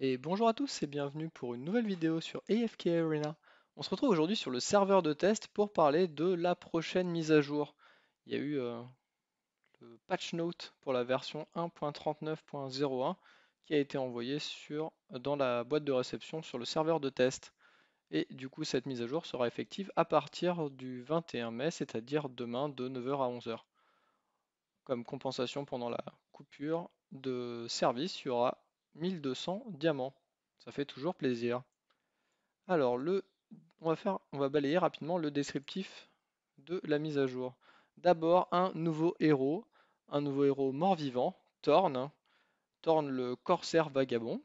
Et bonjour à tous et bienvenue pour une nouvelle vidéo sur AFK Arena. On se retrouve aujourd'hui sur le serveur de test pour parler de la prochaine mise à jour. Il y a eu euh, le patch note pour la version 1.39.01 qui a été envoyé sur, dans la boîte de réception sur le serveur de test. Et du coup cette mise à jour sera effective à partir du 21 mai, c'est-à-dire demain de 9h à 11h. Comme compensation pendant la coupure de service, il y aura 1200 diamants. Ça fait toujours plaisir. Alors, le, on, va faire, on va balayer rapidement le descriptif de la mise à jour. D'abord, un nouveau héros, un nouveau héros mort-vivant, Torn, Thorn le corsaire vagabond.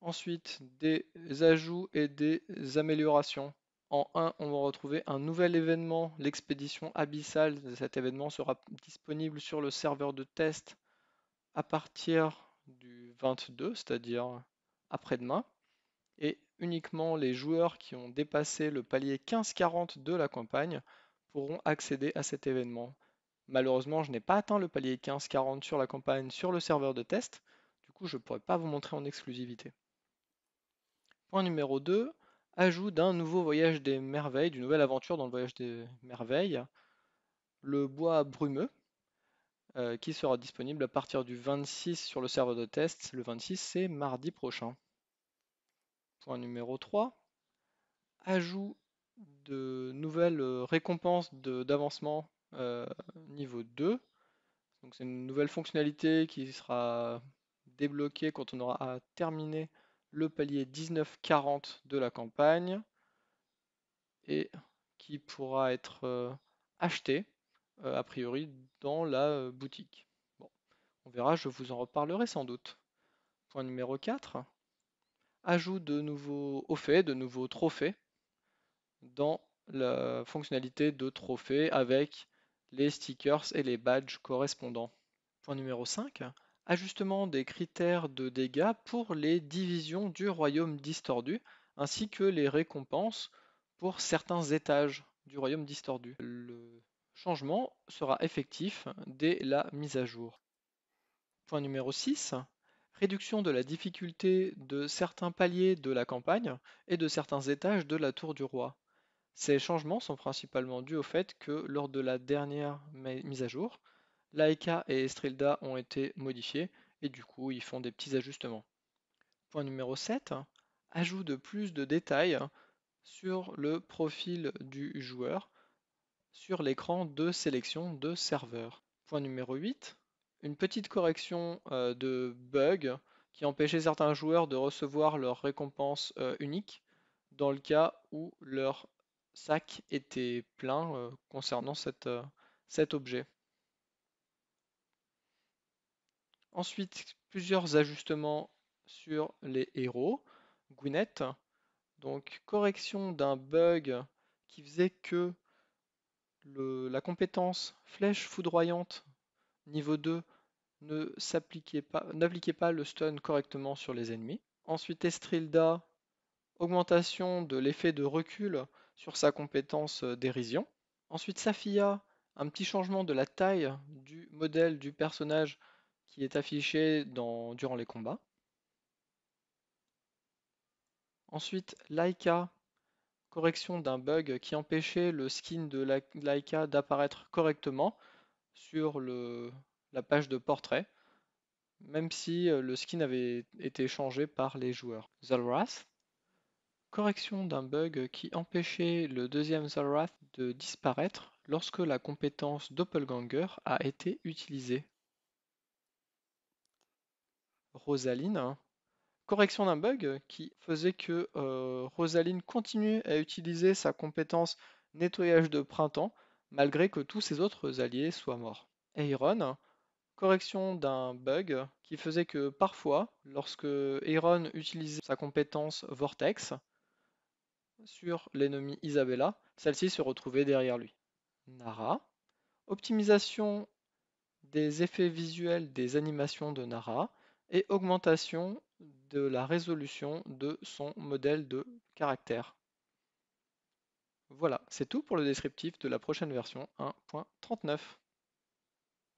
Ensuite, des ajouts et des améliorations. En 1, on va retrouver un nouvel événement, l'expédition abyssale. Cet événement sera disponible sur le serveur de test à partir du 22, c'est-à-dire après-demain, et uniquement les joueurs qui ont dépassé le palier 15-40 de la campagne pourront accéder à cet événement. Malheureusement, je n'ai pas atteint le palier 15-40 sur la campagne sur le serveur de test, du coup je ne pourrais pas vous montrer en exclusivité. Point numéro 2, ajout d'un nouveau voyage des merveilles, d'une nouvelle aventure dans le voyage des merveilles, le bois brumeux, euh, qui sera disponible à partir du 26 sur le serveur de test. Le 26, c'est mardi prochain. Point numéro 3, ajout de nouvelles euh, récompenses d'avancement euh, niveau 2. Donc c'est une nouvelle fonctionnalité qui sera débloquée quand on aura terminé le palier 1940 de la campagne et qui pourra être achetée. Euh, a priori dans la euh, boutique. on verra, je vous en reparlerai sans doute. Point numéro 4, ajout de nouveaux faits, de nouveaux trophées dans la fonctionnalité de trophées avec les stickers et les badges correspondants. Point numéro 5, ajustement des critères de dégâts pour les divisions du royaume distordu ainsi que les récompenses pour certains étages du royaume distordu changement sera effectif dès la mise à jour. Point numéro 6. Réduction de la difficulté de certains paliers de la campagne et de certains étages de la tour du roi. Ces changements sont principalement dus au fait que lors de la dernière mise à jour, Laika et Estrilda ont été modifiés et du coup ils font des petits ajustements. Point numéro 7. Ajout de plus de détails sur le profil du joueur sur l'écran de sélection de serveur. Point numéro 8, une petite correction euh, de bug qui empêchait certains joueurs de recevoir leur récompense euh, unique dans le cas où leur sac était plein euh, concernant cet objet. Ensuite, plusieurs ajustements sur les héros. Gwinnett, donc correction d'un bug qui faisait que la compétence flèche foudroyante niveau 2 ne pas, n'appliquait pas le stun correctement sur les ennemis. Ensuite Estrilda, augmentation de l'effet de recul sur sa compétence euh, dérision. Ensuite Safia, un petit changement de la taille du modèle du personnage qui est affiché durant les combats. Ensuite Laika, correction d'un bug qui empêchait le skin de Laika d'apparaître correctement sur la page de portrait, même si euh, le skin avait été changé par les joueurs. Zalrath, correction d'un bug qui empêchait le deuxième Zalrath de disparaître lorsque la compétence Doppelganger a été utilisée. Rosaline, correction d'un bug qui faisait que euh, Rosaline continue à utiliser sa compétence nettoyage de printemps malgré que tous ses autres alliés soient morts. Aeron, correction d'un bug qui faisait que parfois, lorsque Aeron utilisait sa compétence Vortex sur l'ennemi Isabella, celle-ci se retrouvait derrière lui. Nara, optimisation des effets visuels des animations de Nara et augmentation de la résolution de son modèle de caractère. Voilà, c'est tout pour le descriptif de la prochaine version 1.39.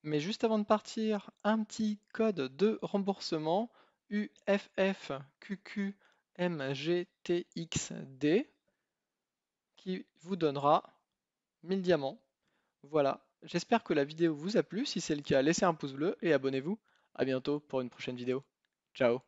Mais juste avant de partir, un petit code de remboursement UFFQQMGTXD qui vous donnera 1000 diamants. Voilà, j'espère que la vidéo vous a plu. Si c'est le cas, laissez un pouce bleu et abonnez-vous. A bientôt pour une prochaine vidéo. Ciao